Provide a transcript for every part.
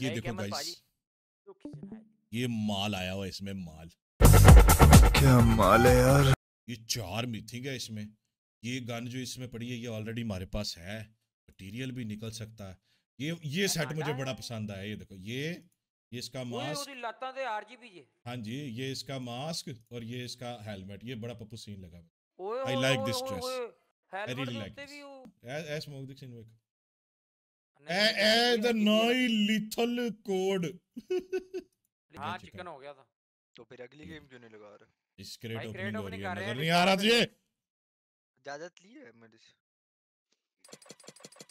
ये देखो गाइस ये माल आया हुआ इसमें माल क्या माल है यार ये चार मिथिंग है इसमें ये गन जो इसमें पड़ी है ये ऑलरेडी हमारे पास है मटेरियल भी निकल सकता है ये ये सेट मुझे बड़ा पसंद आया ये देखो ये ये इसका मास्क हाँ जी ये इसका मास्क और ये इसका हेलमेट ये बड़ा पप्पू सीन लगा I like this dress I really like this एस मोग दिस इन लिथल कोड हाँ, चिकन हो गया था तो फिर अगली गेम क्यों नहीं लगा रहे ओपनिंग हो रही है मतलब नहीं आ रहा तुझे ली है मेरे से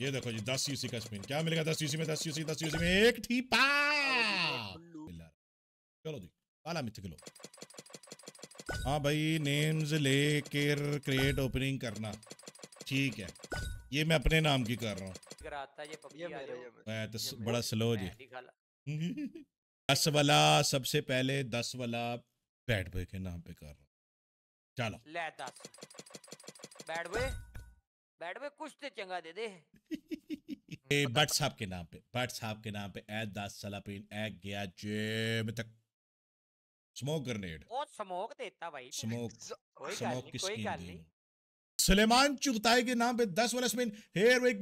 ये देखो जी यूसी का स्पिन क्या मिलेगा यूसी में यूसी यूसी में एक ठीपा चलो जी पाला मिथ किलो हाँ भाई नेम्स लेकर क्रेट ओपनिंग करना ठीक है ये मैं अपने नाम की कर रहा हूँ मैच कराता ये पबजी मैं तो बड़ा स्लो जी दस वाला सबसे पहले दस वाला बैट बॉय के नाम पे कर रहा हूँ चलो ले दस बैट बॉय बैट बॉय कुछ तो चंगा दे दे ए बट साहब के नाम पे बट साहब के नाम पे ए दस साला पेन ए गया जेब तक स्मोक ग्रेनेड ओ स्मोक देता भाई स्मोक स्मोक किसकी कोई सुलेमान चुगताई के नाम पे दस वर्ष में हेयर वी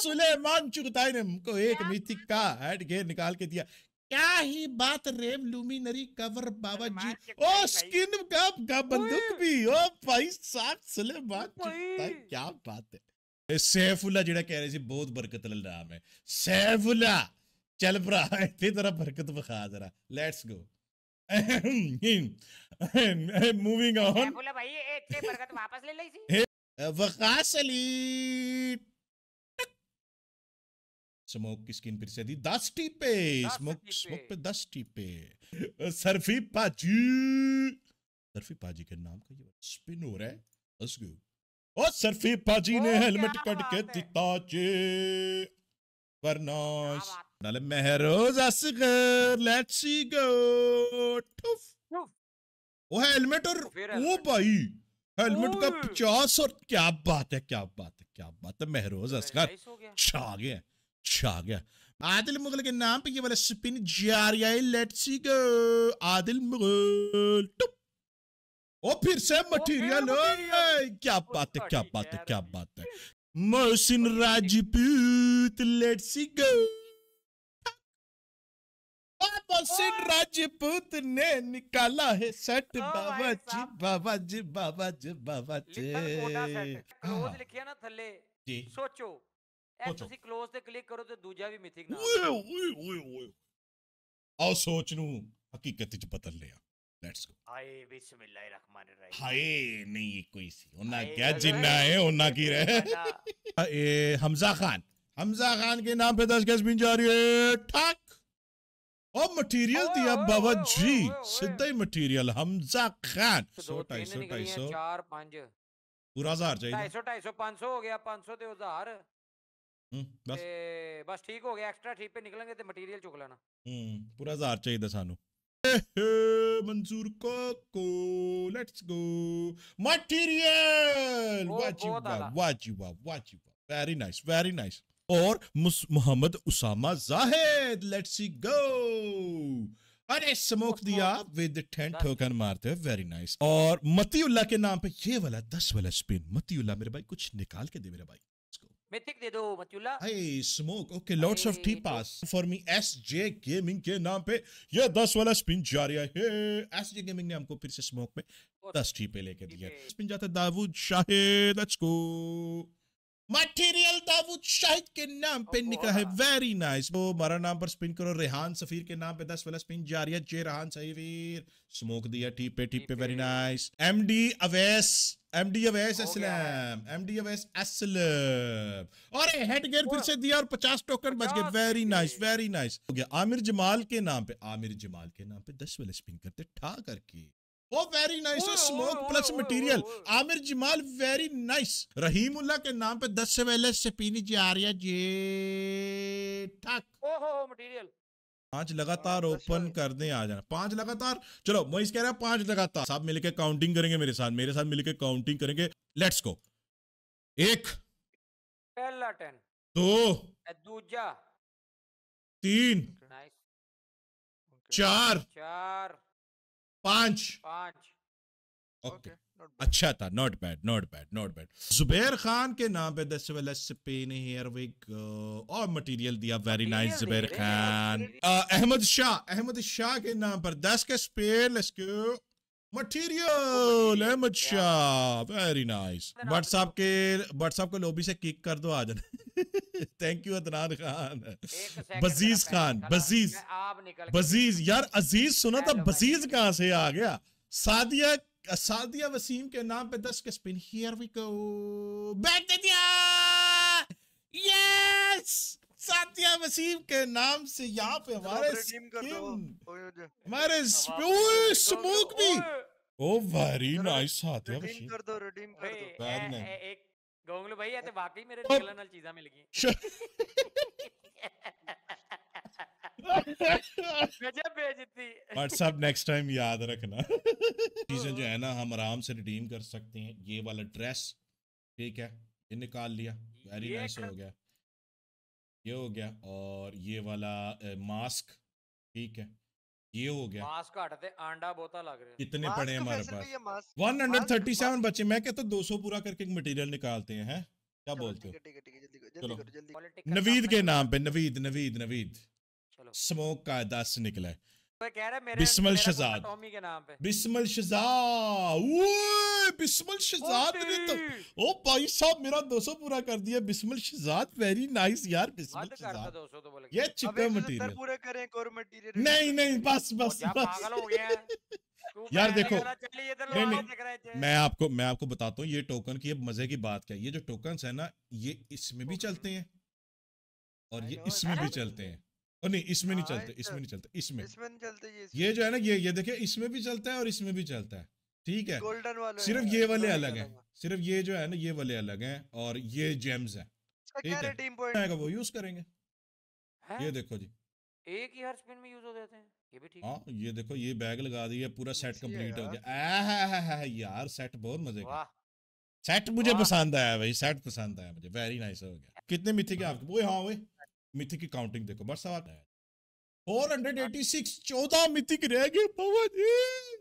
सुलेमान चुगताई ने हमको एक मिथिक का हेड घेर निकाल के दिया क्या ही बात रेम लुमिनरी कवर बाबा जी ओ स्किन का, का बंदूक भी ओ भाई साहब सुलेमान चुगताई क्या बात है सैफुल्ला जिड़ा कह रहे थे बहुत बरकत रहा है सैफुल्ला चल भरा इतनी तरह बरकत बखा जरा लेट्स गो मूविंग ऑन बोला भाई एक से बरगद वापस ले ली थी वकास अली स्मोक की स्किन फिर से दी दस टीपे स्मोक स्मोक पे दस टीपे सरफी पाजी सरफी पाजी के नाम का ये स्पिन हो रहा है लेट्स गुड और सरफी पाजी ने हेलमेट कट के दिता जे वरना Nalle Mehroz Asghar, let's go. Tuff. वो हेलमेट और तो वो भाई हेलमेट का पचास और क्या बात है क्या बात है क्या बात है महरोज असगर छा गया छा गया आदिल मुगल के नाम पे ये वाला स्पिन जारी आई let's see go Adil Mughal टुप ओ फिर से मटेरियल क्या बात है क्या बात है क्या बात है Mohsin Rajput let's see go पश्चिम राजपूत ने निकाला है सेट बाबा हाँ। जी बाबा जी बाबा जी बाबा जी थले सोचो तो हमजा खान हमजा खान के नाम पे दस गैस बिन जा रही है और मटेरियल दिया बाबा जी सीधा ही मटेरियल हमजा खान सो तो ढाई सौ ढाई सौ चार पांच पूरा हजार चाहिए ढाई सौ ढाई सौ पांच सौ हो गया पांच सौ तो हजार हम्म, बस बस ठीक हो गया एक्स्ट्रा ठीक पे निकलेंगे तो मटेरियल चुक लेना हम्म, पूरा हजार चाहिए सानू मंजूर को को लेट्स गो मटेरियल वाह जी वाह वेरी नाइस वेरी नाइस और Mohammad Usama Zahid let's see go अरे स्मोक दिया विद टेन ठोकर मारते हुए वेरी नाइस और मतीउल्ला के नाम पे ये वाला दस वाला स्पिन मतीउल्ला मेरे भाई कुछ निकाल के दे मेरे भाई मिथिक दे दो Matiullah smoke okay lots of T pass for me SJ gaming के नाम पे ये 10 वाला स्पिन जा रहा है एसजे गेमिंग ने हमको फिर से स्मोक में 10 टी पे लेके दिया स्पिन जाता Dawood Shahid let's go material Dawood Shahid के नाम पे oh, निकला है वेरी नाइस वो मारा नाम पर स्पिन करो रेहान सफीर के नाम पे दस वाला स्पिन जा रही है जे रेहान सफीर स्मोक दिया टीप पे टीप पे very nice MD Awais MD Awais Aslam MD Awais Aslam और हेड गियर फिर से दिया और 50 टोकन बच गए वेरी नाइस वेरी नाइस हो गया आमिर जमाल के नाम पे आमिर जमाल के नाम पे दस वाले स्पिन करते ठा करके वो वेरी नाइस है smoke plus material Aamir Jamal very nice Rahimullah के नाम पे दस से पहले से पीनी जी है जे ठक ओहो मटेरियल पांच लगातार ओपन कर करने आ जाना पांच लगातार चलो मोइस कह रहा है पांच लगातार सब मिलके काउंटिंग करेंगे मेरे साथ मेरे साथ मिलके काउंटिंग करेंगे लेट्स गो एक पहला टेन दो दूजा तीन चार चार पांच पांच ओके अच्छा था not bad not bad not bad Zubair Khan के नाम पे दस से पेन हेयरविक और मटेरियल दिया वेरी नाइस जुबेर खान अहमद शाह अहमद शाह के नाम पर दस के spare let's go material Ahmad Shah very nice WhatsApp के व्हाट्सएप को लोबी से किक कर दो आज थैंक यू अदनान खान बजीज खान बजीज बजीज यार अजीज सुना था बजीज कहाँ से आ गया सादिया सादिया वसीम के नाम पे दस के स्पिन हियर वी गो बैठ दे दिया यस सातिया वसीम के नाम से यहाँ पे हमारे हमारे स्मोक भी ओ वेरी नाइस सातिया वसीम कर दो रिडीम कर दो वेरी नाइस एक गोंगलू भाई ये तो वाकई मेरे निकलन ਨਾਲ ਚੀਜ਼ਾਂ मिल गई व्हाट्सएप नेक्स्ट टाइम याद रखना चीजें जो है ना हम आराम से रिडीम कर सकते हैं ये वाला ड्रेस ठीक है ये निकाल लिया वेरी नाइस हो गया ये हो गया और ये वाला ए, मास्क ठीक है ये हो गया मास्क हटाते आंडा बोता लग रहे कितने पड़े हैं हमारे पास 137 बचे मैं कहता तो 200 पूरा करके एक मटेरियल निकालते हैं है? क्या बोलते हो चलो नवीद के नाम पे नवीद नवीद नवीद स्मोक का दस निकला है बिस्मल शहजाद बिस्मल बिस्मल शहजाद ने तो ओ भाई साहब मेरा 200 पूरा कर दिया बिस्मल शहजाद वेरी नाइस यार बिस्मल शहजाद तो ये करें कोर नहीं नहीं बस बस बस यार देखो तो नहीं नहीं मैं आपको मैं आपको बताता हूँ ये टोकन की अब मजे की बात क्या ये जो टोकन है ना ये इसमें भी चलते हैं और ये इसमें भी चलते हैं और नहीं इसमें नहीं हाँ, चलते इसमें नहीं चलते इसमें इसमें चलते ये जो है ना ये ये देखिए इसमें भी चलता है और इसमें भी चलता है ठीक है गोल्डन वाले सिर्फ ये वाले अलग है सिर्फ ये जो है ना ये वाले अलग है और ये जेम्स है वो यूज करेंगे ये देखो जी एक ही हर स्पिन में यूज हो जाते हैं ये भी ठीक हाँ, है ये देखो ये बैग लगा दी है पूरा सेट कंप्लीट हो गया यार सेट बहुत मजे का सेट मुझे पसंद आया भाई सेट पसंद आया मुझे वेरी नाइस हो गया कितने मिथे के हाँ। आपके वो हाँ वही मिथि की काउंटिंग देखो बस सवाल फोर हंड्रेड एटी सिक्स चौदह मिथिक रह गए पवन जी